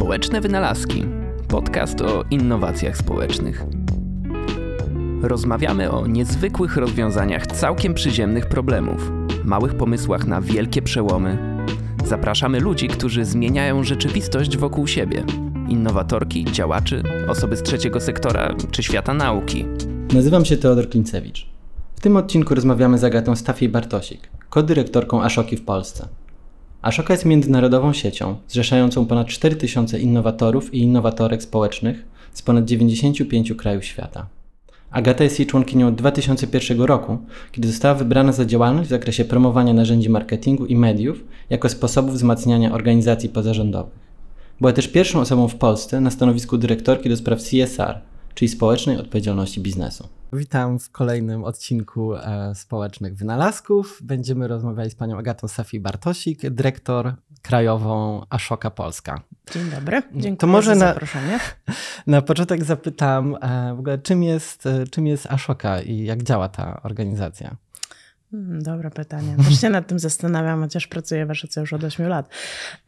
Społeczne wynalazki. Podcast o innowacjach społecznych. Rozmawiamy o niezwykłych rozwiązaniach całkiem przyziemnych problemów, małych pomysłach na wielkie przełomy. Zapraszamy ludzi, którzy zmieniają rzeczywistość wokół siebie. Innowatorki, działaczy, osoby z trzeciego sektora czy świata nauki. Nazywam się Teodor Klincewicz. W tym odcinku rozmawiamy z Agatą Stafiej-Bartosik, kodyrektorką Aszoki w Polsce. Ashoka jest międzynarodową siecią zrzeszającą ponad 4000 innowatorów i innowatorek społecznych z ponad 95 krajów świata. Agata jest jej członkinią od 2001 roku, kiedy została wybrana za działalność w zakresie promowania narzędzi marketingu i mediów jako sposobu wzmacniania organizacji pozarządowych. Była też pierwszą osobą w Polsce na stanowisku dyrektorki do spraw CSR czyli społecznej odpowiedzialności biznesu. Witam w kolejnym odcinku e, Społecznych Wynalazków. Będziemy rozmawiać z panią Agatą Safi-Bartosik, dyrektor krajową Ashoka Polska. Dzień dobry, dziękuję to może za zaproszenie. Na, na początek zapytam e, w ogóle, czym jest, e, czym jest Ashoka i jak działa ta organizacja? Hmm, dobre pytanie. Też się nad tym zastanawiam, chociaż pracuję w Aszoce już od 8 lat.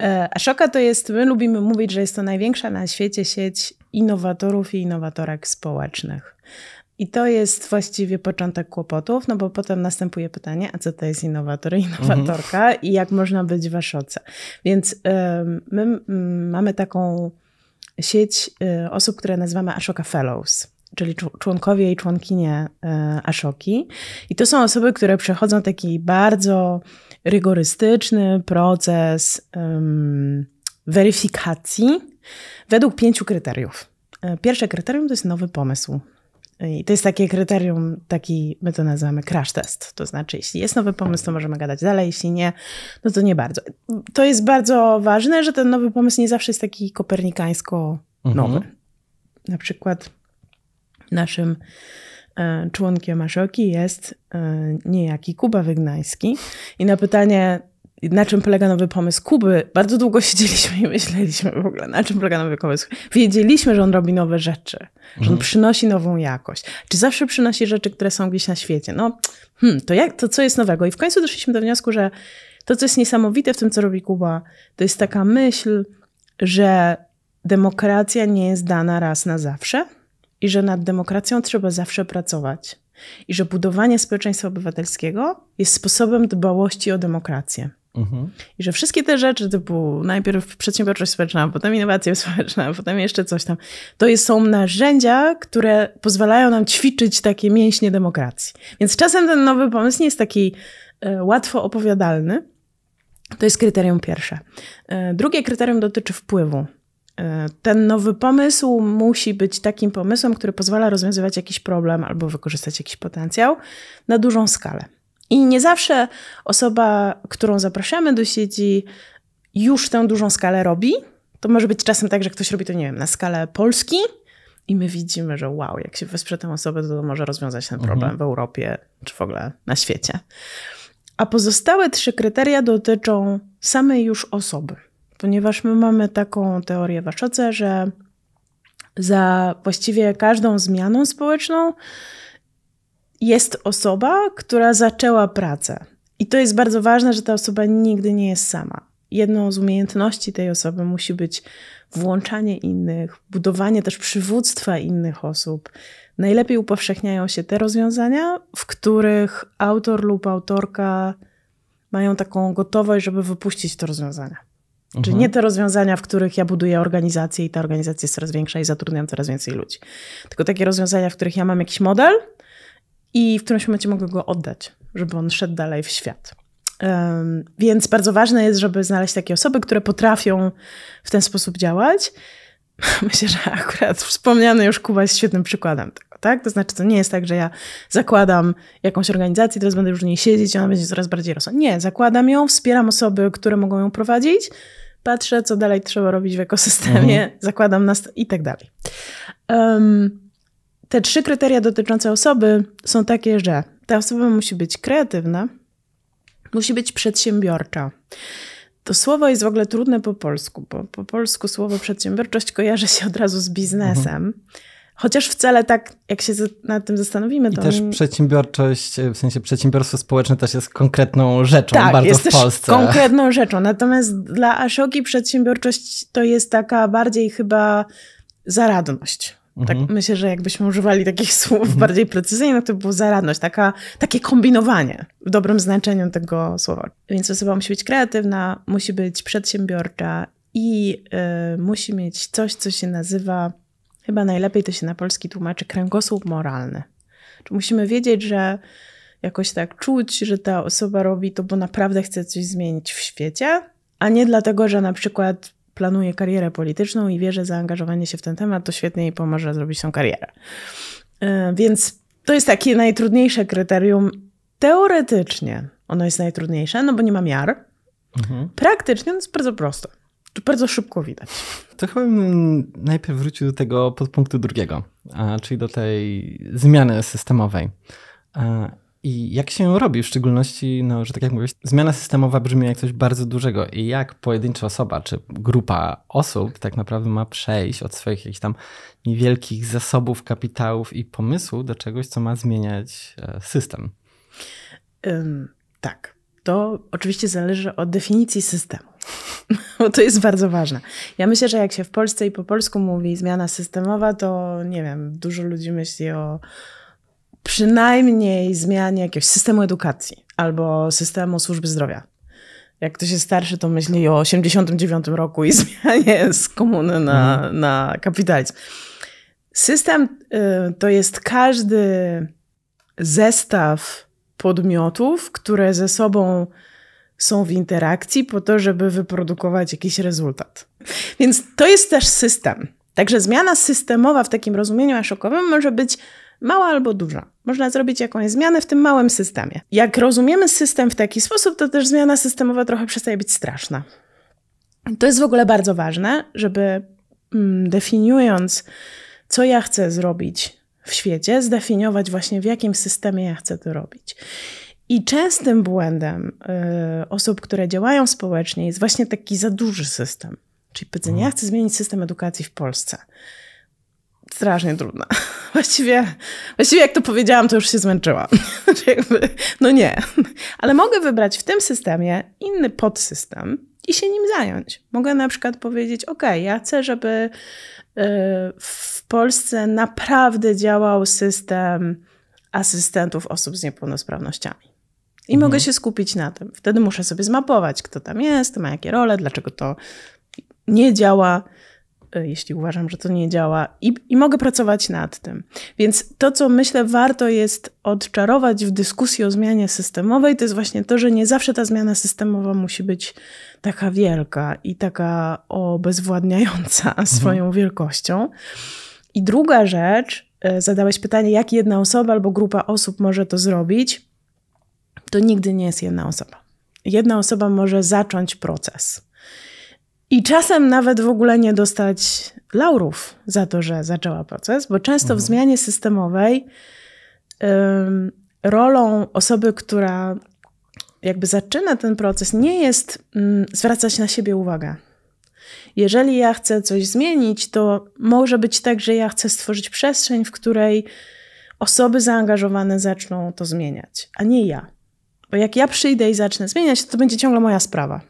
E, Ashoka to jest, my lubimy mówić, że jest to największa na świecie sieć innowatorów i innowatorek społecznych. I to jest właściwie początek kłopotów, no bo potem następuje pytanie, a co to jest innowator i mhm. innowatorka mhm. i jak można być w Aszoce. Więc my mm, mamy taką sieć y, osób, które nazywamy Ashoka Fellows czyli członkowie i członkinie e, Ashoki. I to są osoby, które przechodzą taki bardzo rygorystyczny proces um, weryfikacji według pięciu kryteriów. E, pierwsze kryterium to jest nowy pomysł. I to jest takie kryterium, taki, my to nazywamy crash test. To znaczy, jeśli jest nowy pomysł, to możemy gadać dalej, jeśli nie, no to nie bardzo. To jest bardzo ważne, że ten nowy pomysł nie zawsze jest taki kopernikańsko nowy. Mhm. Na przykład Naszym e, członkiem Aszoki jest e, niejaki Kuba Wygnański. I na pytanie, na czym polega nowy pomysł Kuby, bardzo długo siedzieliśmy i myśleliśmy w ogóle, na czym polega nowy pomysł. Wiedzieliśmy, że on robi nowe rzeczy, mhm. że on mhm. przynosi nową jakość. Czy zawsze przynosi rzeczy, które są gdzieś na świecie? No, hmm, to, jak, to co jest nowego? I w końcu doszliśmy do wniosku, że to, co jest niesamowite w tym, co robi Kuba, to jest taka myśl, że demokracja nie jest dana raz na zawsze i że nad demokracją trzeba zawsze pracować i że budowanie społeczeństwa obywatelskiego jest sposobem dbałości o demokrację. Mhm. I że wszystkie te rzeczy, typu najpierw przedsiębiorczość społeczna, potem innowacje społeczne, potem jeszcze coś tam, to jest, są narzędzia, które pozwalają nam ćwiczyć takie mięśnie demokracji. Więc czasem ten nowy pomysł nie jest taki e, łatwo opowiadalny. To jest kryterium pierwsze. E, drugie kryterium dotyczy wpływu. E, ten nowy pomysł musi być takim pomysłem, który pozwala rozwiązywać jakiś problem albo wykorzystać jakiś potencjał na dużą skalę. I nie zawsze osoba, którą zapraszamy do sieci, już tę dużą skalę robi. To może być czasem tak, że ktoś robi to, nie wiem, na skalę Polski i my widzimy, że wow, jak się wesprze tę osobę, to, to może rozwiązać ten problem mhm. w Europie czy w ogóle na świecie. A pozostałe trzy kryteria dotyczą samej już osoby ponieważ my mamy taką teorię w Aszoce, że za właściwie każdą zmianą społeczną jest osoba, która zaczęła pracę. I to jest bardzo ważne, że ta osoba nigdy nie jest sama. Jedną z umiejętności tej osoby musi być włączanie innych, budowanie też przywództwa innych osób. Najlepiej upowszechniają się te rozwiązania, w których autor lub autorka mają taką gotowość, żeby wypuścić to rozwiązanie. Czyli mhm. nie te rozwiązania, w których ja buduję organizację i ta organizacja jest coraz większa i zatrudniam coraz więcej ludzi. Tylko takie rozwiązania, w których ja mam jakiś model i w którymś momencie mogę go oddać, żeby on szedł dalej w świat. Um, więc bardzo ważne jest, żeby znaleźć takie osoby, które potrafią w ten sposób działać. Myślę, że akurat wspomniany już Kuba jest świetnym przykładem tego, tak? To znaczy, to nie jest tak, że ja zakładam jakąś organizację, teraz będę już w niej siedzieć, ona będzie coraz bardziej rosła. Nie, zakładam ją, wspieram osoby, które mogą ją prowadzić patrzę, co dalej trzeba robić w ekosystemie, mhm. zakładam nas i tak dalej. Um, te trzy kryteria dotyczące osoby są takie, że ta osoba musi być kreatywna, musi być przedsiębiorcza. To słowo jest w ogóle trudne po polsku, bo po polsku słowo przedsiębiorczość kojarzy się od razu z biznesem. Mhm. Chociaż wcale tak, jak się nad tym zastanowimy, to... I też przedsiębiorczość, e, w sensie przedsiębiorstwo społeczne też jest konkretną rzeczą tak, bardzo jest w Polsce. konkretną rzeczą. Natomiast dla Ashoki przedsiębiorczość to jest taka bardziej chyba zaradność. Tak mhm. myślę, że jakbyśmy używali takich słów mhm. bardziej precyzyjnie, to by było zaradność, taka, takie kombinowanie w dobrym znaczeniu tego słowa. Więc osoba musi być kreatywna, musi być przedsiębiorcza i y, musi mieć coś, co się nazywa Chyba najlepiej to się na polski tłumaczy kręgosłup moralny. Czy musimy wiedzieć, że jakoś tak czuć, że ta osoba robi to, bo naprawdę chce coś zmienić w świecie, a nie dlatego, że na przykład planuje karierę polityczną i wie, że zaangażowanie się w ten temat to świetnie jej pomoże zrobić tą karierę. E, więc to jest takie najtrudniejsze kryterium. Teoretycznie ono jest najtrudniejsze, no bo nie ma miar. Mhm. Praktycznie to jest bardzo proste to bardzo szybko widać. To chyba bym najpierw wrócił do tego podpunktu drugiego, czyli do tej zmiany systemowej. I jak się robi, w szczególności, no, że tak jak mówisz, zmiana systemowa brzmi jak coś bardzo dużego i jak pojedyncza osoba czy grupa osób tak naprawdę ma przejść od swoich jakichś tam niewielkich zasobów, kapitałów i pomysłu do czegoś, co ma zmieniać e, system. Um, tak. To oczywiście zależy od definicji systemu. Bo to jest bardzo ważne. Ja myślę, że jak się w Polsce i po polsku mówi zmiana systemowa, to nie wiem, dużo ludzi myśli o przynajmniej zmianie jakiegoś systemu edukacji albo systemu służby zdrowia. Jak ktoś jest starszy, to myśli o 89 roku i zmianie z komuny na, mhm. na kapitalizm. System y, to jest każdy zestaw podmiotów, które ze sobą są w interakcji po to, żeby wyprodukować jakiś rezultat. Więc to jest też system. Także zmiana systemowa w takim rozumieniu aszokowym może być mała albo duża. Można zrobić jakąś zmianę w tym małym systemie. Jak rozumiemy system w taki sposób, to też zmiana systemowa trochę przestaje być straszna. To jest w ogóle bardzo ważne, żeby mm, definiując, co ja chcę zrobić w świecie, zdefiniować właśnie w jakim systemie ja chcę to robić. I częstym błędem y, osób, które działają społecznie, jest właśnie taki za duży system. Czyli powiedzenie, mhm. ja chcę zmienić system edukacji w Polsce. Strasznie trudna. Właściwie, właściwie jak to powiedziałam, to już się zmęczyłam. no nie. Ale mogę wybrać w tym systemie inny podsystem i się nim zająć. Mogę na przykład powiedzieć, ok, ja chcę, żeby y, w Polsce naprawdę działał system asystentów osób z niepełnosprawnościami i mhm. mogę się skupić na tym. Wtedy muszę sobie zmapować, kto tam jest, ma jakie role, dlaczego to nie działa, e, jeśli uważam, że to nie działa, i, i mogę pracować nad tym. Więc to, co myślę, warto jest odczarować w dyskusji o zmianie systemowej, to jest właśnie to, że nie zawsze ta zmiana systemowa musi być taka wielka i taka obezwładniająca mhm. swoją wielkością. I druga rzecz, e, zadałeś pytanie, jak jedna osoba albo grupa osób może to zrobić to nigdy nie jest jedna osoba. Jedna osoba może zacząć proces. I czasem nawet w ogóle nie dostać laurów za to, że zaczęła proces, bo często mhm. w zmianie systemowej ym, rolą osoby, która jakby zaczyna ten proces, nie jest zwracać na siebie uwagę. Jeżeli ja chcę coś zmienić, to może być tak, że ja chcę stworzyć przestrzeń, w której osoby zaangażowane zaczną to zmieniać, a nie ja. Bo jak ja przyjdę i zacznę zmieniać, to, to będzie ciągle moja sprawa.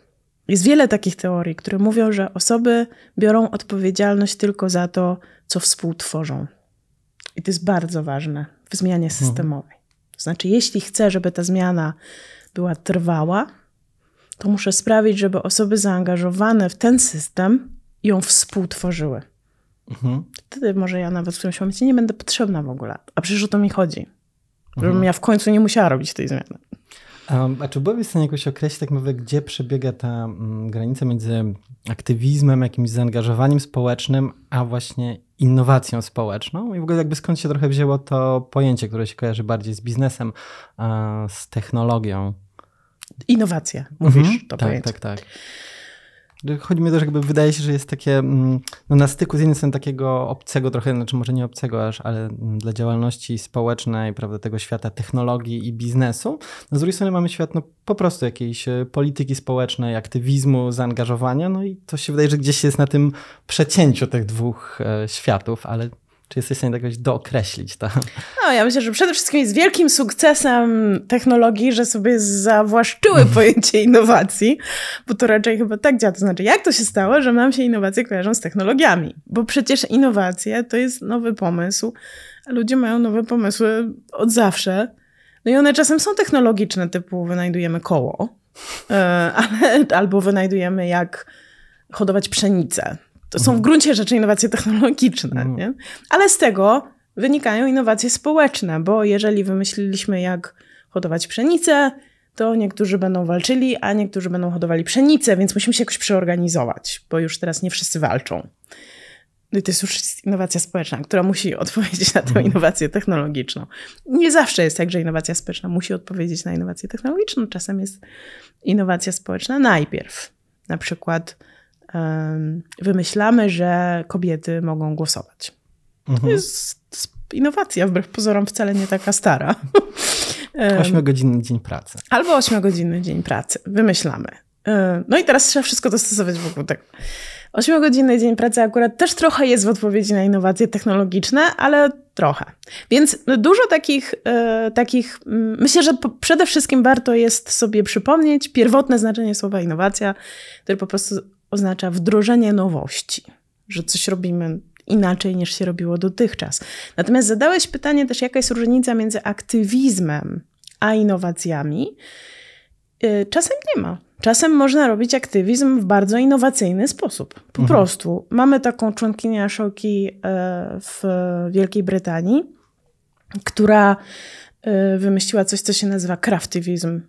Jest wiele takich teorii, które mówią, że osoby biorą odpowiedzialność tylko za to, co współtworzą. I to jest bardzo ważne w zmianie mhm. systemowej. To znaczy, jeśli chcę, żeby ta zmiana była trwała, to muszę sprawić, żeby osoby zaangażowane w ten system ją współtworzyły. Mhm. Wtedy może ja nawet w którymś momencie nie będę potrzebna w ogóle. A przecież o to mi chodzi. Żebym mhm. ja w końcu nie musiała robić tej zmiany. A czy byłoby w stanie jakoś określić, tak mówię, gdzie przebiega ta mm, granica między aktywizmem, jakimś zaangażowaniem społecznym, a właśnie innowacją społeczną? I w ogóle jakby skąd się trochę wzięło to pojęcie, które się kojarzy bardziej z biznesem, z technologią? Innowacja, mhm. mówisz mhm, to tak, pojęcie. Tak, tak, tak. Chodzi mi też, jakby wydaje się, że jest takie mm, no na styku z jednej strony takiego obcego trochę, znaczy może nie obcego aż, ale mm, dla działalności społecznej, prawda, tego świata technologii i biznesu. No z drugiej strony mamy świat no, po prostu jakiejś e, polityki społecznej, aktywizmu, zaangażowania, no i to się wydaje, że gdzieś jest na tym przecięciu tych dwóch e, światów, ale czy jesteś w stanie jakoś dookreślić to? No, ja myślę, że przede wszystkim jest wielkim sukcesem technologii, że sobie zawłaszczyły pojęcie innowacji, bo to raczej chyba tak działa. To znaczy, jak to się stało, że nam się innowacje kojarzą z technologiami? Bo przecież innowacje to jest nowy pomysł, a ludzie mają nowe pomysły od zawsze. No i one czasem są technologiczne, typu wynajdujemy koło, e, ale, albo wynajdujemy jak hodować pszenicę to są w mhm. gruncie rzeczy innowacje technologiczne, no. nie? ale z tego wynikają innowacje społeczne, bo jeżeli wymyśliliśmy, jak hodować pszenicę, to niektórzy będą walczyli, a niektórzy będą hodowali pszenicę, więc musimy się jakoś przeorganizować, bo już teraz nie wszyscy walczą. No to jest już innowacja społeczna, która musi odpowiedzieć na tę mhm. innowację technologiczną. Nie zawsze jest tak, że innowacja społeczna musi odpowiedzieć na innowację technologiczną. Czasem jest innowacja społeczna najpierw. Na przykład wymyślamy, że kobiety mogą głosować. Mhm. To jest innowacja, wbrew pozorom wcale nie taka stara. 8-godzinny dzień pracy. Albo 8-godzinny dzień pracy. Wymyślamy. No i teraz trzeba wszystko dostosować wokół tego. Tak. Ośmiogodzinny dzień pracy akurat też trochę jest w odpowiedzi na innowacje technologiczne, ale trochę. Więc no, dużo takich, e, takich mm, myślę, że po, przede wszystkim warto jest sobie przypomnieć pierwotne znaczenie słowa innowacja, które po prostu oznacza wdrożenie nowości, że coś robimy inaczej niż się robiło dotychczas. Natomiast zadałeś pytanie też, jaka jest różnica między aktywizmem a innowacjami. Y, czasem nie ma. Czasem można robić aktywizm w bardzo innowacyjny sposób. Po mhm. prostu. Mamy taką członkinię Ashoki y, w Wielkiej Brytanii, która y, wymyśliła coś, co się nazywa kraftywizm.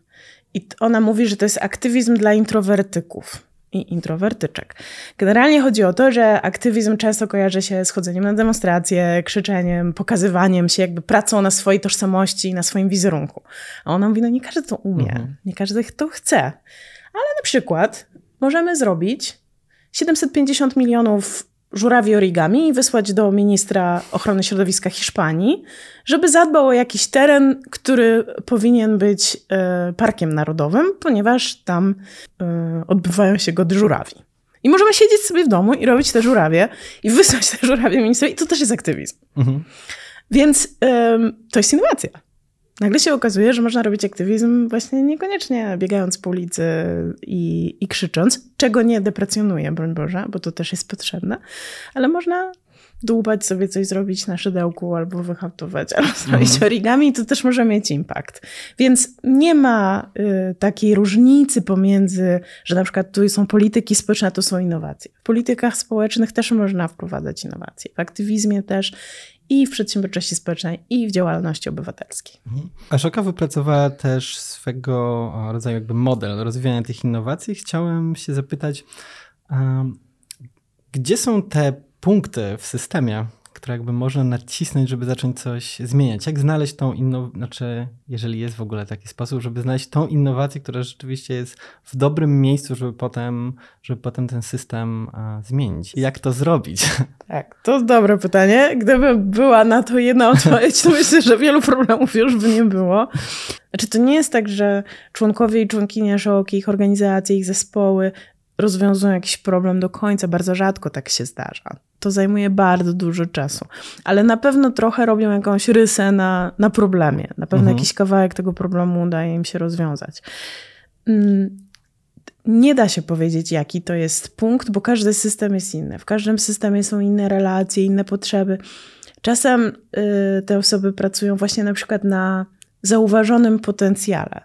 I ona mówi, że to jest aktywizm dla introwertyków i introwertyczek. Generalnie chodzi o to, że aktywizm często kojarzy się z chodzeniem na demonstracje, krzyczeniem, pokazywaniem się, jakby pracą na swojej tożsamości i na swoim wizerunku. A ona mówi, no nie każdy to umie, mhm. nie każdy to chce. Ale na przykład możemy zrobić 750 milionów żurawi origami i wysłać do ministra ochrony środowiska Hiszpanii, żeby zadbał o jakiś teren, który powinien być e, parkiem narodowym, ponieważ tam e, odbywają się go żurawi. I możemy siedzieć sobie w domu i robić te żurawie i wysłać te żurawie ministrowi i to też jest aktywizm. Mhm. Więc to jest innowacja. Nagle się okazuje, że można robić aktywizm właśnie niekoniecznie biegając po ulicy i, i krzycząc, czego nie deprecjonuje broń Boże, bo to też jest potrzebne, ale można dłubać sobie coś zrobić na szydełku albo wyhaftować, albo mhm. zrobić mhm. origami, to też może mieć impact. Więc nie ma y, takiej różnicy pomiędzy, że na przykład tu są polityki społeczne, a tu są innowacje. W politykach społecznych też można wprowadzać innowacje, w aktywizmie też i w przedsiębiorczości społecznej, i w działalności obywatelskiej. Mhm. Ashoka wypracowała też swego rodzaju jakby model rozwijania tych innowacji. Chciałem się zapytać, um, gdzie są te punkty w systemie, które jakby można nacisnąć, żeby zacząć coś zmieniać? Jak znaleźć tą innowację, znaczy, jeżeli jest w ogóle taki sposób, żeby znaleźć tą innowację, która rzeczywiście jest w dobrym miejscu, żeby potem, żeby potem ten system a, e, zmienić? Jak to zrobić? Tak, to dobre pytanie. Gdyby była na to jedna odpowiedź, to myślę, że wielu problemów już by nie było. Znaczy, to nie jest tak, że członkowie i członkinie żołki, ich organizacje, ich zespoły rozwiązują jakiś problem do końca. Bardzo rzadko tak się zdarza to zajmuje bardzo dużo czasu. Ale na pewno trochę robią jakąś rysę na, na problemie. Na pewno mhm. jakiś kawałek tego problemu udaje im się rozwiązać. Mm, nie da się powiedzieć, jaki to jest punkt, bo każdy system jest inny. W każdym systemie są inne relacje, inne potrzeby. Czasem y, te osoby pracują właśnie na przykład na zauważonym potencjale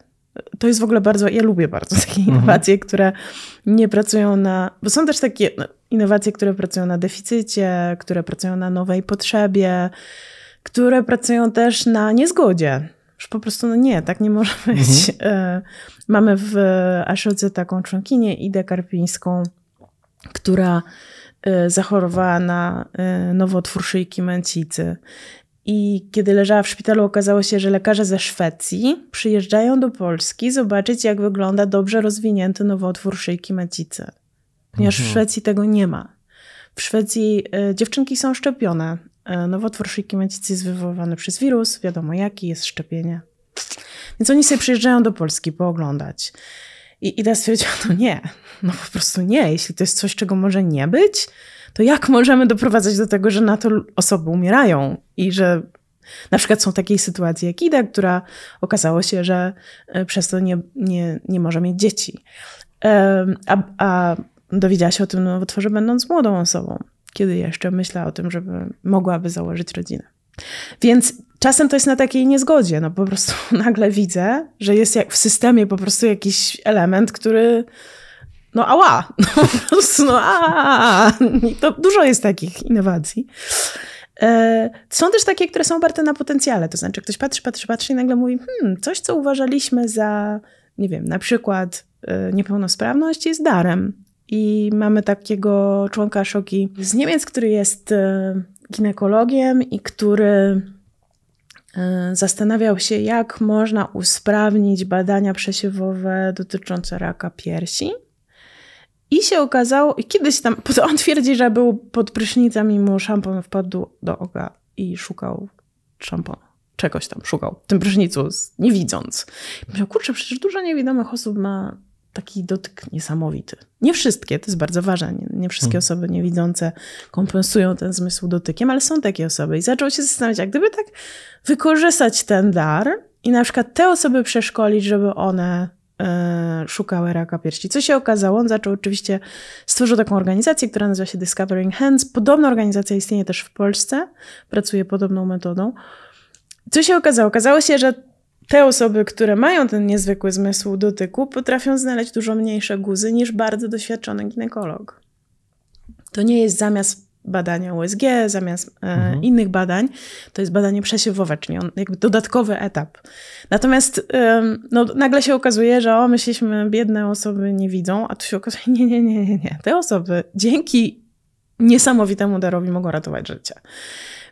to jest w ogóle bardzo, ja lubię bardzo takie mhm. innowacje, mhm. które nie pracują na, bo są też takie no, innowacje, które pracują na deficycie, które pracują na nowej potrzebie, które pracują też na niezgodzie. Już po prostu, no nie, tak nie może być. Mhm. E, mamy w Aszyce taką członkinię, Idę Karpińską, która e, zachorowała na e, nowotwór szyjki męcicy i kiedy leżała w szpitalu, okazało się, że lekarze ze Szwecji przyjeżdżają do Polski zobaczyć, jak wygląda dobrze rozwinięty nowotwór szyjki macicy. Ponieważ mhm. w Szwecji tego nie ma. W Szwecji y, dziewczynki są szczepione. Y, nowotwór szyjki macicy jest wywoływany przez wirus, wiadomo jaki, jest szczepienie. Więc oni sobie przyjeżdżają do Polski pooglądać. I Ida stwierdziła, no nie, no po prostu nie. Jeśli to jest coś, czego może nie być, to jak możemy doprowadzać do tego, że na to osoby umierają i że na przykład są takie sytuacje jak Ida, która okazało się, że e, przez to nie, nie, nie może mieć dzieci. A, a dowiedziała się o tym nowotworze będąc młodą osobą, kiedy jeszcze myślała o tym, żeby mogłaby założyć rodzinę. Więc czasem to jest na takiej niezgodzie. No po prostu nagle widzę, że jest w systemie po prostu jakiś element, który no ała, no po prostu no to dużo jest takich innowacji. E, są też takie, które są oparte na potencjale, to znaczy ktoś patrzy, patrzy, patrzy i nagle mówi, hmm, coś co uważaliśmy za, nie wiem, na przykład e, niepełnosprawność jest darem. I mamy takiego członka szoki z Niemiec, który jest e, ginekologiem i który zastanawiał się, jak można usprawnić badania przesiewowe dotyczące raka piersi. I się okazało, i kiedyś tam, on twierdzi, że był pod prysznicem i mu szampon wpadł do oka i szukał szamponu. Czegoś tam szukał w tym prysznicu, nie widząc. myślał, kurczę, przecież dużo niewidomych osób ma taki dotyk niesamowity. Nie wszystkie, to jest bardzo ważne, nie, nie wszystkie hmm. osoby niewidzące kompensują ten zmysł dotykiem, ale są takie osoby. I zaczął się zastanawiać, jak gdyby tak wykorzystać ten dar i na przykład te osoby przeszkolić, żeby one E, szukały raka piersi. Co się okazało? On zaczął oczywiście, stworzył taką organizację, która nazywa się Discovering Hands. Podobna organizacja istnieje też w Polsce, pracuje podobną metodą. Co się okazało? Okazało się, że te osoby, które mają ten niezwykły zmysł dotyku, potrafią znaleźć dużo mniejsze guzy niż bardzo doświadczony ginekolog. To nie jest zamiast badania USG zamiast e, mhm. innych badań, to jest badanie przesiewowe, czyli on, jakby dodatkowy etap. Natomiast no, nagle się okazuje, że o, myśleliśmy, biedne osoby nie widzą, a tu się okazuje, nie, nie, nie, nie, nie. Te osoby dzięki niesamowitemu darowi mogą ratować życie.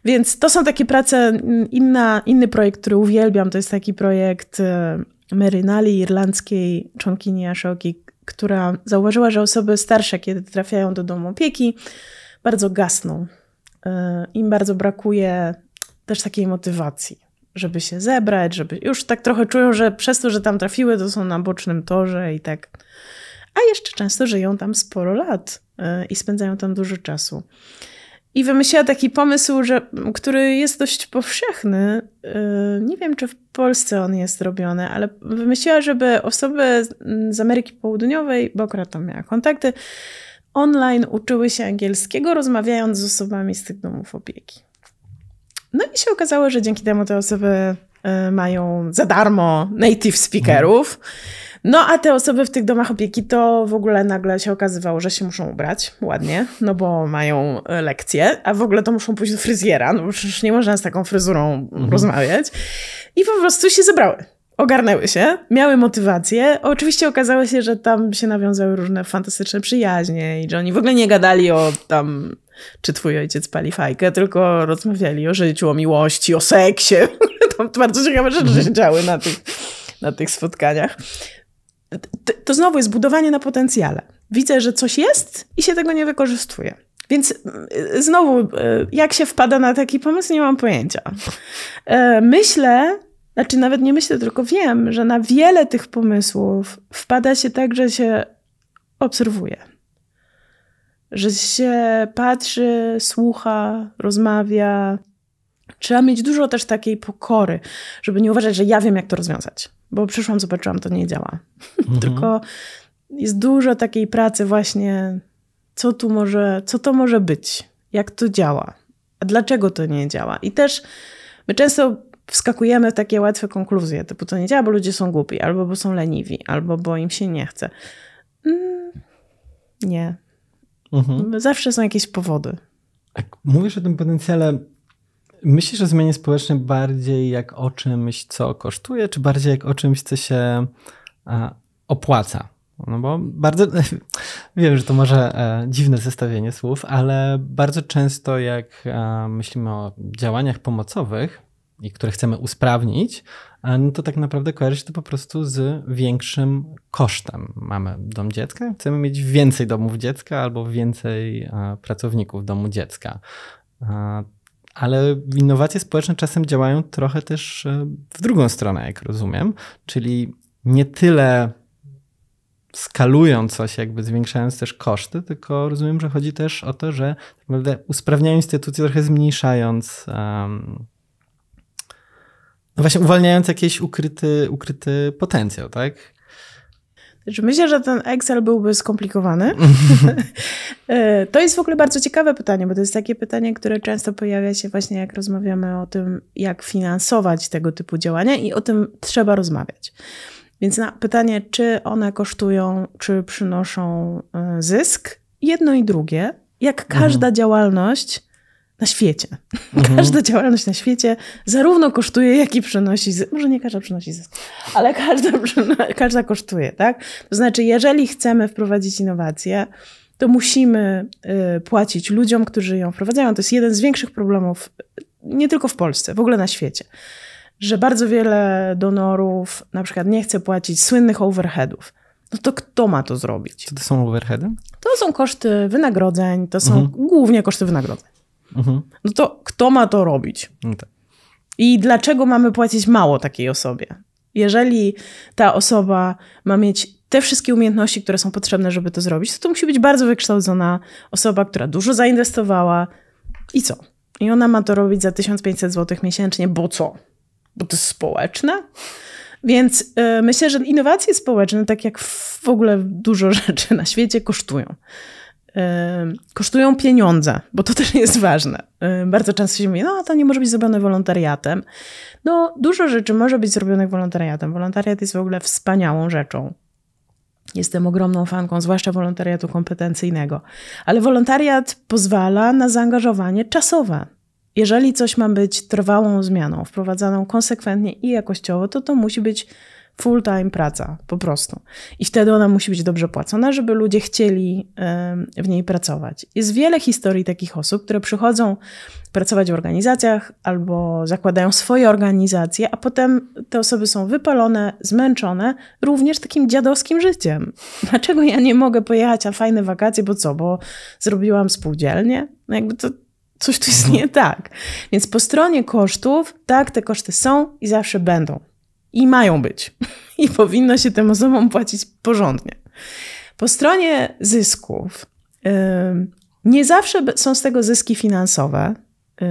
Więc to są takie prace, mm, inna, inny projekt, który uwielbiam, to jest taki projekt e, Mary Nally, irlandzkiej członkini Ashoki, która zauważyła, że osoby starsze, kiedy trafiają do domu opieki, bardzo gasną. E, Im bardzo brakuje też takiej motywacji, żeby się zebrać, żeby już tak trochę czują, że przez to, że tam trafiły, to są na bocznym torze i tak. A jeszcze często żyją tam sporo lat e, i spędzają tam dużo czasu. I wymyśliła taki pomysł, że, który jest dość powszechny. E, nie wiem, czy w Polsce on jest robiony, ale wymyśliła, żeby osoby z Ameryki Południowej, bo akurat tam miała kontakty, online uczyły się angielskiego, rozmawiając z osobami z tych domów opieki. No i się okazało, że dzięki temu te osoby e, mają za darmo native speakerów. No a te osoby w tych domach opieki to w ogóle nagle się okazywało, że się muszą ubrać ładnie, no bo mają e, lekcje, a w ogóle to muszą pójść do fryzjera, no bo przecież nie można z taką fryzurą mhm. rozmawiać. I po prostu się zebrały ogarnęły się, miały motywację. Oczywiście okazało się, że tam się nawiązały różne fantastyczne przyjaźnie i że oni w ogóle nie gadali o tam, czy twój ojciec pali fajkę, tylko rozmawiali o życiu, o miłości, o seksie. To bardzo ciekawe rzeczy się mhm. działy na tych, na tych spotkaniach. To, to znowu jest budowanie na potencjale. Widzę, że coś jest i się tego nie wykorzystuje. Więc y, znowu, y, jak się wpada na taki pomysł, nie mam pojęcia. E, myślę, znaczy, nawet nie myślę, tylko wiem, że na wiele tych pomysłów wpada się tak, że się obserwuje. Że się patrzy, słucha, rozmawia. Trzeba mieć dużo też takiej pokory, żeby nie uważać, że ja wiem, jak to rozwiązać. Bo przyszłam, zobaczyłam, to nie działa. Mhm. tylko jest dużo takiej pracy, właśnie co tu może, co to może być, jak to działa, a dlaczego to nie działa. I też my często wskakujemy w takie łatwe konkluzje, typu to nie działa, bo ludzie są głupi, albo bo są leniwi, albo bo im się nie chce. Mm, nie. Mhm. Zawsze są jakieś powody. Jak mówisz o tym potencjale, myślisz o zmianie społecznej bardziej jak o czymś, co kosztuje, czy bardziej jak o czymś, co się e, opłaca? No bo bardzo, wiem, że to może e, dziwne zestawienie słów, ale bardzo często jak e, myślimy o działaniach pomocowych, i które chcemy usprawnić, no to tak naprawdę kojarzy się to po prostu z większym kosztem. Mamy dom dziecka, chcemy mieć więcej domów dziecka albo więcej pracowników domu dziecka. Ale innowacje społeczne czasem działają trochę też e, w drugą stronę, jak rozumiem, czyli nie tyle skalują coś, jakby zwiększając też koszty, tylko rozumiem, że chodzi też o to, że tak naprawdę usprawniają instytucje, trochę zmniejszając um, no właśnie uwalniając jakiś ukryty, ukryty potencjał, tak? Znaczy, myślę, że ten Excel byłby skomplikowany. E, to jest w ogóle bardzo ciekawe pytanie, bo to jest takie pytanie, które często pojawia się właśnie jak rozmawiamy o tym, jak finansować tego typu działania i o tym trzeba rozmawiać. Więc na pytanie, czy one kosztują, czy przynoszą e, zysk, jedno i drugie, jak mhm. każda mhm. działalność na świecie. Mhm. Każda działalność na świecie zarówno kosztuje, jak i przynosi. Może nie każda przynosi zysk, ale każda, każda kosztuje, tak? To znaczy, jeżeli chcemy wprowadzić innowacje, to musimy y, płacić ludziom, którzy ją wprowadzają. To jest jeden z większych problemów, y, nie tylko w Polsce, w ogóle na świecie. Że bardzo wiele donorów na przykład nie chce płacić słynnych overheadów. No to kto ma to zrobić? Co to są overheady? To są koszty wynagrodzeń, to są mhm. głównie koszty wynagrodzeń. Mhm. No to kto ma to robić? No tak. I dlaczego mamy płacić mało takiej osobie? Jeżeli ta osoba ma mieć te wszystkie umiejętności, które są potrzebne, żeby to zrobić, to to musi być bardzo wykształcona osoba, która dużo zainwestowała i co? I ona ma to robić za 1500 zł miesięcznie, bo co? Bo to jest społeczne? Więc yy, myślę, że innowacje społeczne, tak jak w ogóle dużo rzeczy na świecie, kosztują kosztują pieniądze, bo to też jest ważne. Bardzo często się mówi, no to nie może być zrobione wolontariatem. No, dużo rzeczy może być zrobionych wolontariatem. Wolontariat jest w ogóle wspaniałą rzeczą. Jestem ogromną fanką, zwłaszcza wolontariatu kompetencyjnego. Ale wolontariat pozwala na zaangażowanie czasowe. Jeżeli coś ma być trwałą zmianą, wprowadzaną konsekwentnie i jakościowo, to to musi być Full time praca, po prostu. I wtedy ona musi być dobrze płacona, żeby ludzie chcieli w niej pracować. Jest wiele historii takich osób, które przychodzą pracować w organizacjach albo zakładają swoje organizacje, a potem te osoby są wypalone, zmęczone również takim dziadowskim życiem. Dlaczego ja nie mogę pojechać na fajne wakacje, bo co? Bo zrobiłam spółdzielnie? No jakby to coś tu jest no. nie tak. Więc po stronie kosztów, tak, te koszty są i zawsze będą i mają być. I powinno się tym osobom płacić porządnie. Po stronie zysków, nie zawsze są z tego zyski finansowe, y,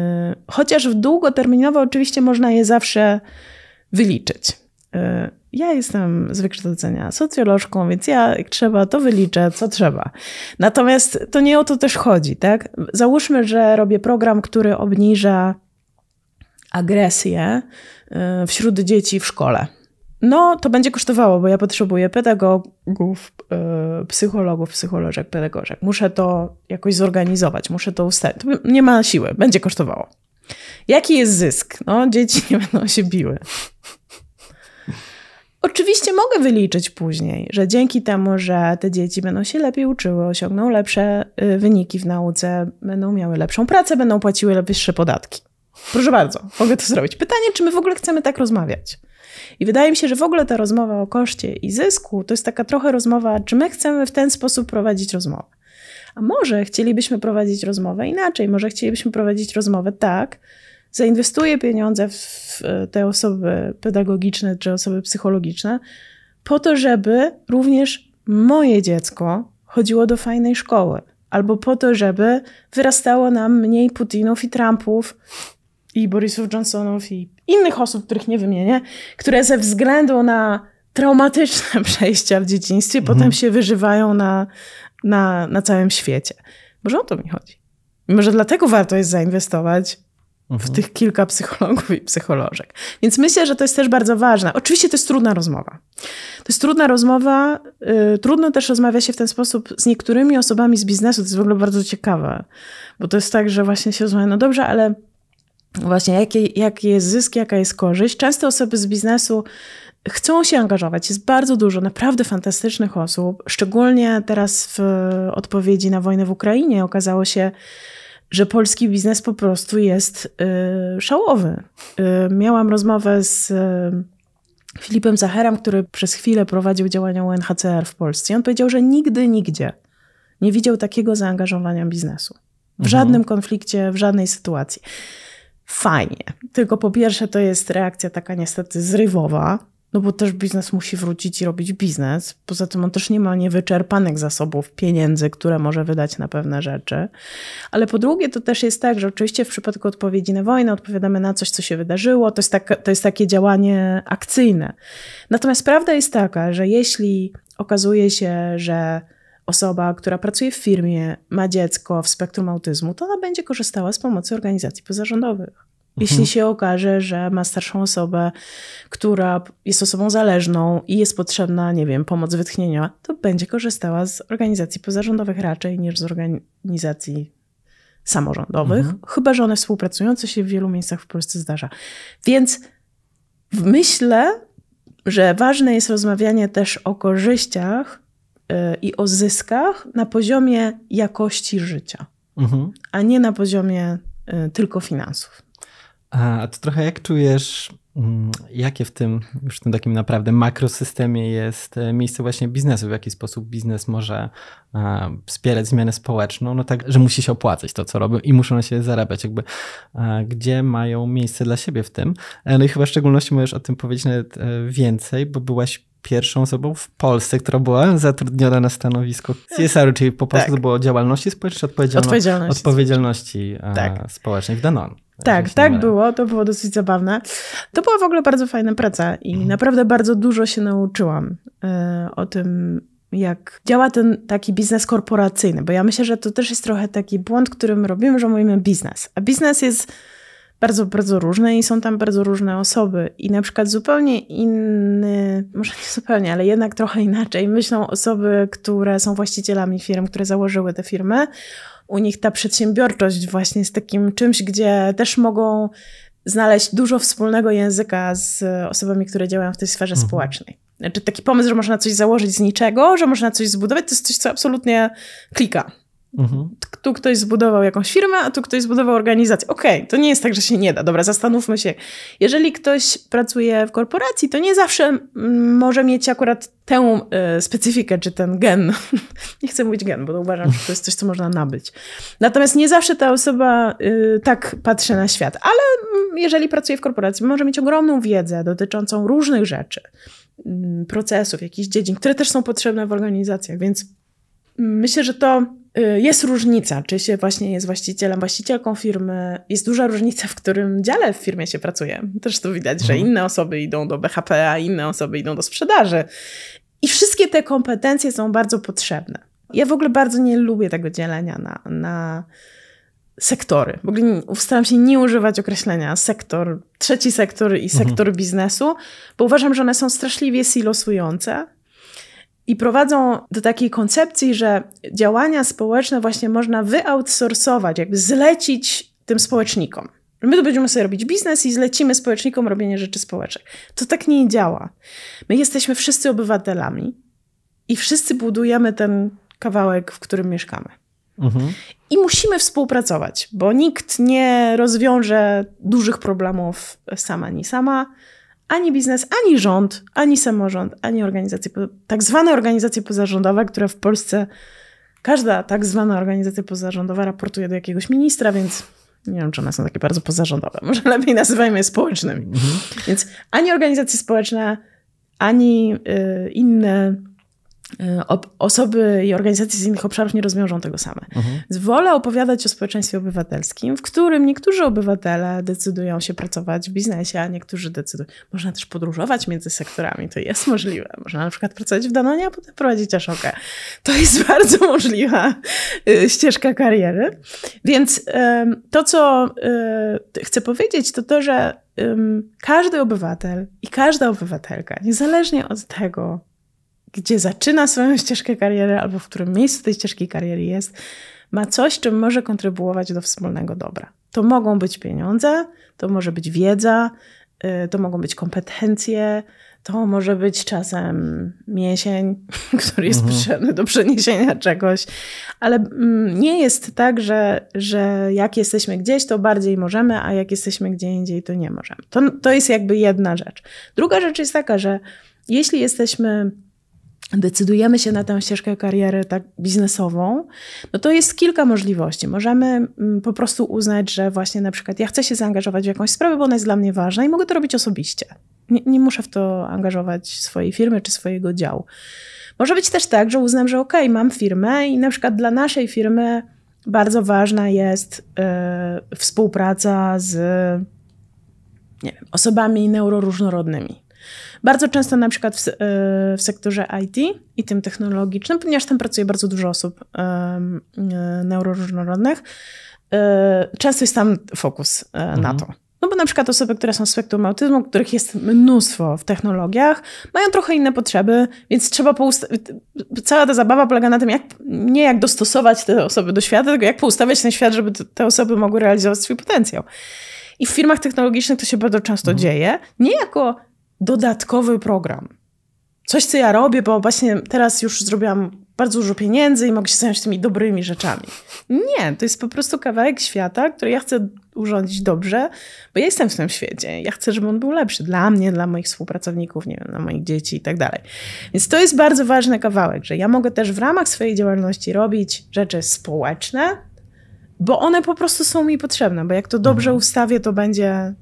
chociaż w długoterminowo oczywiście można je zawsze wyliczyć. Y, ja jestem z wykształcenia socjolożką, więc ja jak trzeba, to wyliczę, co trzeba. Natomiast to nie o to też chodzi, tak? Załóżmy, że robię program, który obniża agresję E, wśród dzieci w szkole. No, to będzie kosztowało, bo ja potrzebuję pedagogów, e, psychologów, psycholożek, pedagożek. Muszę to jakoś zorganizować, muszę to ustalić. nie ma siły, będzie kosztowało. Jaki jest zysk? No, dzieci nie będą się biły. Oczywiście mogę wyliczyć później, że dzięki temu, że te dzieci będą się lepiej uczyły, osiągną lepsze y, wyniki w nauce, będą miały lepszą pracę, będą płaciły lepsze podatki. Proszę bardzo, mogę to zrobić. Pytanie, czy my w ogóle chcemy tak rozmawiać? I wydaje mi się, że w ogóle ta rozmowa o koszcie i zysku to jest taka trochę rozmowa, czy my chcemy w ten sposób prowadzić rozmowę. A może chcielibyśmy prowadzić rozmowę inaczej, może chcielibyśmy prowadzić rozmowę tak, zainwestuję pieniądze w te osoby pedagogiczne czy osoby psychologiczne, po to, żeby również moje dziecko chodziło do fajnej szkoły, albo po to, żeby wyrastało nam mniej Putinów i Trumpów i Borisów Johnsonów i innych osób, których nie wymienię, które ze względu na traumatyczne przejścia w dzieciństwie mhm. potem się wyżywają na, na, na całym świecie. Może o to mi chodzi. Może dlatego warto jest zainwestować w mhm. tych kilka psychologów i psycholożek. Więc myślę, że to jest też bardzo ważne. Oczywiście to jest trudna rozmowa. To jest trudna rozmowa. Yy, trudno też rozmawia się w ten sposób z niektórymi osobami z biznesu. To jest w ogóle bardzo ciekawe, bo to jest tak, że właśnie się rozmawia, no dobrze, ale właśnie jaki, jaki jest zysk, jaka jest korzyść. Często osoby z biznesu chcą się angażować. Jest bardzo dużo naprawdę fantastycznych osób, szczególnie teraz w e, odpowiedzi na wojnę w Ukrainie okazało się, że polski biznes po prostu jest y, szałowy. Y, miałam rozmowę z y, Filipem Zacherem, który przez chwilę prowadził działania UNHCR w Polsce. I on powiedział, że nigdy, nigdzie nie widział takiego zaangażowania biznesu. W mhm. żadnym konflikcie, w żadnej sytuacji fajnie. Tylko po pierwsze to jest reakcja taka niestety zrywowa, no bo też biznes musi wrócić i robić biznes. Poza tym on też nie ma niewyczerpanych zasobów pieniędzy, które może wydać na pewne rzeczy. Ale po drugie, to też jest tak, że oczywiście w przypadku odpowiedzi na wojnę odpowiadamy na coś, co się wydarzyło. To jest, tak, to jest takie działanie akcyjne. Natomiast prawda jest taka, że jeśli okazuje się, że osoba, która pracuje w firmie, ma dziecko w spektrum autyzmu, to ona będzie korzystała z pomocy organizacji pozarządowych. Mhm. Jeśli się okaże, że ma starszą osobę, która jest osobą zależną i jest potrzebna, nie wiem, pomoc wytchnienia, to będzie korzystała z organizacji pozarządowych raczej niż z organizacji samorządowych, mhm. chyba że one współpracują, co się w wielu miejscach w Polsce zdarza. Więc myślę, że ważne jest rozmawianie też o korzyściach Y, i o zyskach na poziomie jakości życia, mhm. a nie na poziomie y, tylko finansów. A to trochę jak czujesz, mm, jakie w tym, już w tym takim naprawdę makrosystemie jest e, miejsce właśnie biznesu, w jaki sposób biznes może e, wspierać zmianę społeczną, no tak, że musi się opłacać to, co robią i muszą na siebie zarabiać, jakby e, gdzie mają miejsce dla siebie w tym. No i chyba w szczególności możesz o tym powiedzieć nawet więcej, bo byłaś pierwszą osobą w Polsce, która była zatrudniona na stanowisko CSR, czyli po prostu tak. było działalności społecznej, odpowiedzialności, odpowiedzialności, odpowiedzialności tak. społecznej w Danone. Tak, tak było, to było dosyć zabawne. To była w ogóle bardzo fajna praca i mhm. naprawdę bardzo dużo się nauczyłam y, o tym, jak działa ten taki biznes korporacyjny, bo ja myślę, że to też jest trochę taki błąd, który my robimy, że mówimy biznes, a biznes jest bardzo, bardzo różne i są tam bardzo różne osoby. I na przykład zupełnie inny, może nie zupełnie, ale jednak trochę inaczej myślą osoby, które są właścicielami firm, które założyły te firmy. U nich ta przedsiębiorczość właśnie jest takim czymś, gdzie też mogą znaleźć dużo wspólnego języka z osobami, które działają w tej sferze mhm. społecznej. Znaczy taki pomysł, że można coś założyć z niczego, że można coś zbudować, to jest coś, co absolutnie klika. Mhm. Tu ktoś zbudował jakąś firmę, a tu ktoś zbudował organizację. Okej, okay, to nie jest tak, że się nie da. Dobra, zastanówmy się. Jeżeli ktoś pracuje w korporacji, to nie zawsze może mieć akurat tę y, specyfikę czy ten gen. nie chcę mówić gen, bo uważam, że to jest coś, co można nabyć. Natomiast nie zawsze ta osoba y, tak patrzy na świat, ale jeżeli pracuje w korporacji, może mieć ogromną wiedzę dotyczącą różnych rzeczy, y, procesów, jakichś dziedzin, które też są potrzebne w organizacjach, więc myślę, że to Y, jest różnica, czy się właśnie jest właścicielem, właścicielką firmy. Jest duża różnica, w którym dziale w firmie się pracuje. Też to widać, że mhm. inne osoby idą do BHP, a inne osoby idą do sprzedaży. I wszystkie te kompetencje są bardzo potrzebne. Ja w ogóle bardzo nie lubię tego dzielenia na, na sektory. W ogóle staram się nie używać określenia sektor, trzeci sektor i mhm. sektor mhm. biznesu, bo uważam, że one są straszliwie silosujące i prowadzą do takiej koncepcji, że działania społeczne właśnie można wyoutsourcować, jakby zlecić tym społecznikom. My tu będziemy sobie robić biznes i zlecimy społecznikom robienie rzeczy społecznych. To tak nie działa. My jesteśmy wszyscy obywatelami i wszyscy budujemy ten kawałek, w którym mieszkamy. Mhm. I musimy współpracować, bo nikt nie rozwiąże dużych problemów sama, ni sama ani biznes, ani rząd, ani samorząd, ani organizacje, tak zwane organizacje pozarządowe, które w Polsce każda tak zwana organizacja pozarządowa raportuje do jakiegoś ministra, więc nie wiem, czy one są takie bardzo pozarządowe. Może lepiej nazywajmy je społecznymi. Mhm. Więc ani organizacje społeczne, ani y, inne Y, osoby i organizacje z innych obszarów nie rozwiążą tego same. Mhm. Wolę opowiadać o społeczeństwie obywatelskim, w którym niektórzy obywatele decydują się pracować w biznesie, a niektórzy decydują. Można też podróżować między sektorami, to jest możliwe. Można na przykład pracować w Danonie, a potem prowadzić Ashokę. To jest bardzo możliwa y, ścieżka kariery. Więc to, co y, chcę powiedzieć, to to, że każdy obywatel i każda obywatelka, niezależnie od tego, gdzie zaczyna swoją ścieżkę kariery albo w którym miejscu tej ścieżki kariery jest, ma coś, czym może kontrybuować do wspólnego dobra. To mogą być pieniądze, to może być wiedza, y, to mogą być kompetencje, to może być czasem mięsień, który jest mhm. potrzebny do przeniesienia czegoś, ale mm, nie jest tak, że, że jak jesteśmy gdzieś, to bardziej możemy, a jak jesteśmy gdzie indziej, to nie możemy. To, to jest jakby jedna rzecz. Druga rzecz jest taka, że jeśli jesteśmy decydujemy się na tę ścieżkę kariery tak biznesową, no to jest kilka możliwości. Możemy mm, po prostu uznać, że właśnie na przykład ja chcę się zaangażować w jakąś sprawę, bo ona jest dla mnie ważna i mogę to robić osobiście. Nie, nie muszę w to angażować swojej firmy czy swojego działu. Może być też tak, że uznam, że okej, okay, mam firmę i na przykład dla naszej firmy bardzo ważna jest e, współpraca z nie wiem, osobami neuroróżnorodnymi bardzo często na przykład w, e, w, sektorze IT i tym technologicznym, ponieważ tam pracuje bardzo dużo osób e, neuroróżnorodnych, e, często jest tam fokus mhm. na to. No bo na przykład osoby, które są z spektrum autyzmu, których jest mnóstwo w technologiach, mają trochę inne potrzeby, więc trzeba poustawić. Cała ta zabawa polega na tym, jak, nie jak dostosować te osoby do świata, tylko jak poustawiać ten świat, żeby te osoby mogły realizować swój potencjał. I w firmach technologicznych to się bardzo często mhm. dzieje. Nie jako dodatkowy program. Coś, co ja robię, bo właśnie teraz już zrobiłam bardzo dużo pieniędzy i mogę się zająć tymi dobrymi rzeczami. Nie, to jest po prostu kawałek świata, który ja chcę urządzić dobrze, bo ja jestem w tym świecie. Ja chcę, żeby on był lepszy dla mnie, dla moich współpracowników, nie wiem, dla moich dzieci i tak dalej. Więc to jest bardzo ważny kawałek, że ja mogę też w ramach swojej działalności robić rzeczy społeczne, bo one po prostu są mi potrzebne, bo jak to dobrze mhm. ustawię, to będzie,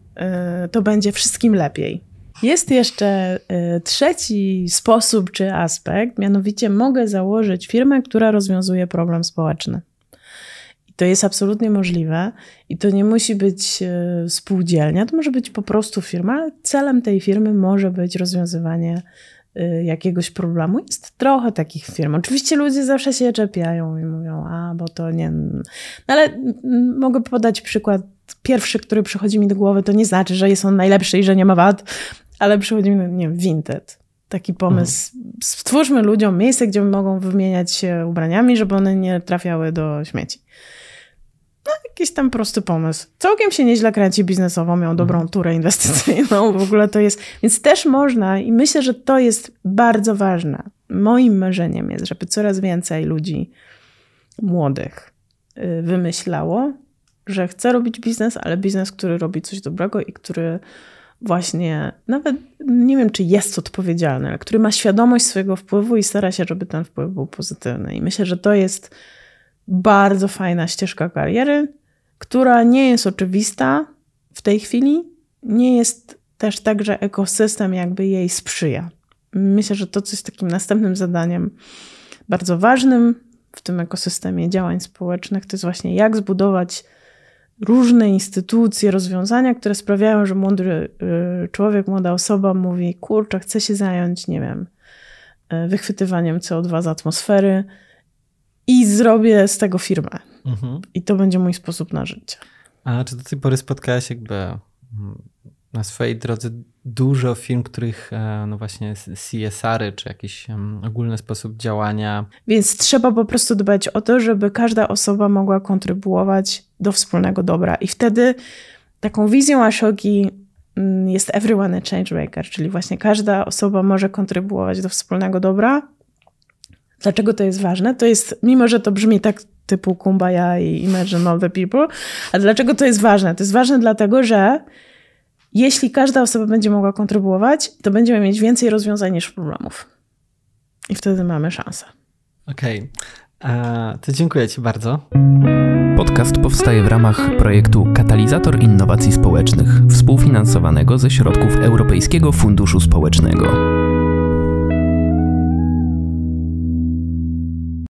y, to będzie wszystkim lepiej. Jest jeszcze e, trzeci sposób czy aspekt, mianowicie mogę założyć firmę, która rozwiązuje problem społeczny. I to jest absolutnie możliwe i to nie musi być e, spółdzielnia, to może być po prostu firma, ale celem tej firmy może być rozwiązywanie e, jakiegoś problemu. Jest trochę takich firm. Oczywiście ludzie zawsze się czepiają i mówią, a bo to nie. No ale mm, mogę podać przykład. Pierwszy, który przychodzi mi do głowy, to nie znaczy, że jest on najlepszy i że nie ma wad, ale przychodzi mi, no, nie wiem, Vinted. Taki pomysł. Mhm. Stwórzmy ludziom miejsce, gdzie mogą wymieniać się ubraniami, żeby one nie trafiały do śmieci. No, jakiś tam prosty pomysł. Całkiem się nieźle kręci biznesowo, miał dobrą mhm. turę inwestycyjną, w ogóle to jest. Więc też można i myślę, że to jest bardzo ważne. Moim marzeniem jest, żeby coraz więcej ludzi młodych y, wymyślało, że chce robić biznes, ale biznes, który robi coś dobrego i który właśnie, nawet nie wiem, czy jest odpowiedzialny, ale który ma świadomość swojego wpływu i stara się, żeby ten wpływ był pozytywny. I myślę, że to jest bardzo fajna ścieżka kariery, która nie jest oczywista w tej chwili, nie jest też tak, że ekosystem jakby jej sprzyja. Myślę, że to, co jest takim następnym zadaniem bardzo ważnym w tym ekosystemie działań społecznych, to jest właśnie jak zbudować różne instytucje, rozwiązania, które sprawiają, że młody y, człowiek, młoda osoba mówi: Kurczę, chcę się zająć, nie wiem, y, wychwytywaniem CO2 z atmosfery i zrobię z tego firmę. Mhm. I to będzie mój sposób na życie. A czy do tej pory spotkałaś jakby mm, na swojej drodze dużo firm, których e, no właśnie CSR-y czy jakiś ogólny sposób działania. Więc trzeba po prostu dbać o to, żeby każda osoba mogła kontrybuować do wspólnego dobra. I wtedy taką wizją Ashogi mm, jest everyone a changemaker, czyli właśnie każda osoba może kontrybuować do wspólnego dobra. Dlaczego to jest ważne? To jest, mimo że to brzmi tak typu Kumbaya i Imagine All the People, a dlaczego to jest ważne? To jest ważne dlatego, że jeśli każda osoba będzie mogła kontrybuować, to będziemy mieć więcej rozwiązań niż problemów. I wtedy mamy szansę. Okej. Okay. E, to dziękuję Ci bardzo. Podcast powstaje w ramach projektu Katalizator Innowacji Społecznych, współfinansowanego ze środków Europejskiego Funduszu Społecznego.